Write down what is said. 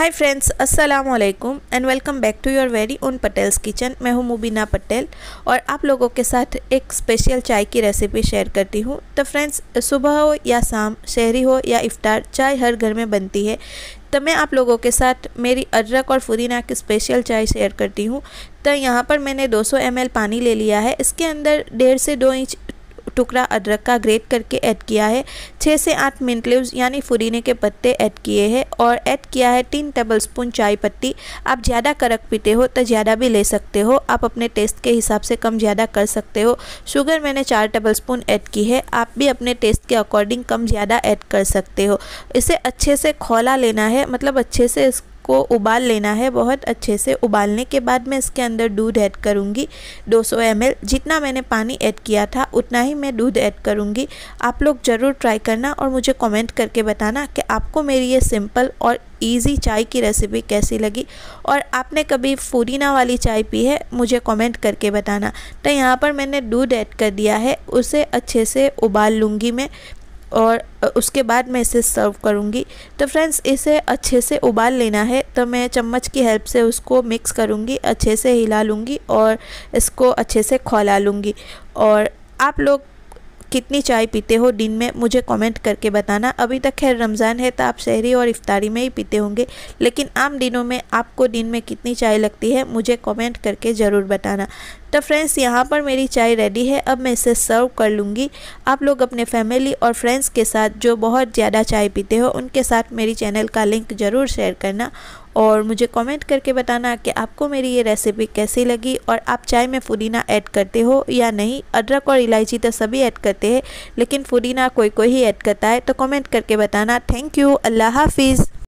हाय friends अस्सलाम वालेकुम and welcome back to your very own Patel's kitchen मैं हूं मुबीना पटेल और आप लोगों के साथ एक स्पेशल चाय की रेसिपी शेयर करती हूं तो फ्रेंड्स सुबह हो या शाम शहरी हो या इफ्तार चाय हर घर में बनती है तो मैं आप लोगों के साथ मेरी अदरक और फुदीना की स्पेशल चाय शेयर करती हूँ तो यहाँ पर मैंने दो सौ पानी ले लिया है इसके अंदर डेढ़ से दो इंच टुकड़ा अदरक का ग्रेट करके ऐड किया है छः से आठ मिनट लिव्स यानी फुरीने के पत्ते ऐड किए हैं और ऐड किया है तीन टेबल स्पून चाय पत्ती आप ज़्यादा कड़क पीते हो तो ज़्यादा भी ले सकते हो आप अपने टेस्ट के हिसाब से कम ज़्यादा कर सकते हो शुगर मैंने चार टेबल स्पून ऐड की है आप भी अपने टेस्ट के अकॉर्डिंग कम ज़्यादा ऐड कर सकते हो इसे अच्छे से खोला लेना है मतलब अच्छे से इस को उबाल लेना है बहुत अच्छे से उबालने के बाद मैं इसके अंदर दूध ऐड करूँगी 200 सौ जितना मैंने पानी ऐड किया था उतना ही मैं दूध ऐड करूँगी आप लोग ज़रूर ट्राई करना और मुझे कमेंट करके बताना कि आपको मेरी ये सिंपल और ईजी चाय की रेसिपी कैसी लगी और आपने कभी फूदीना वाली चाय पी है मुझे कमेंट करके बताना तो यहाँ पर मैंने दूध ऐड कर दिया है उसे अच्छे से उबाल लूँगी मैं और उसके बाद मैं इसे सर्व करूँगी तो फ्रेंड्स इसे अच्छे से उबाल लेना है तो मैं चम्मच की हेल्प से उसको मिक्स करूँगी अच्छे से हिला लूँगी और इसको अच्छे से खौला लूँगी और आप लोग कितनी चाय पीते हो दिन में मुझे कमेंट करके बताना अभी तक खैर रमज़ान है तो आप शहरी और इफ्तारी में ही पीते होंगे लेकिन आम दिनों में आपको दिन में कितनी चाय लगती है मुझे कमेंट करके ज़रूर बताना तो फ्रेंड्स यहाँ पर मेरी चाय रेडी है अब मैं इसे सर्व कर लूँगी आप लोग अपने फैमिली और फ्रेंड्स के साथ जो बहुत ज़्यादा चाय पीते हो उनके साथ मेरी चैनल का लिंक ज़रूर शेयर करना और मुझे कमेंट करके बताना कि आपको मेरी ये रेसिपी कैसी लगी और आप चाय में पुदीना ऐड करते हो या नहीं अदरक और इलायची तो सभी ऐड करते हैं लेकिन पुदीना कोई कोई ही ऐड करता है तो कमेंट करके बताना थैंक यू अल्लाह हाफिज़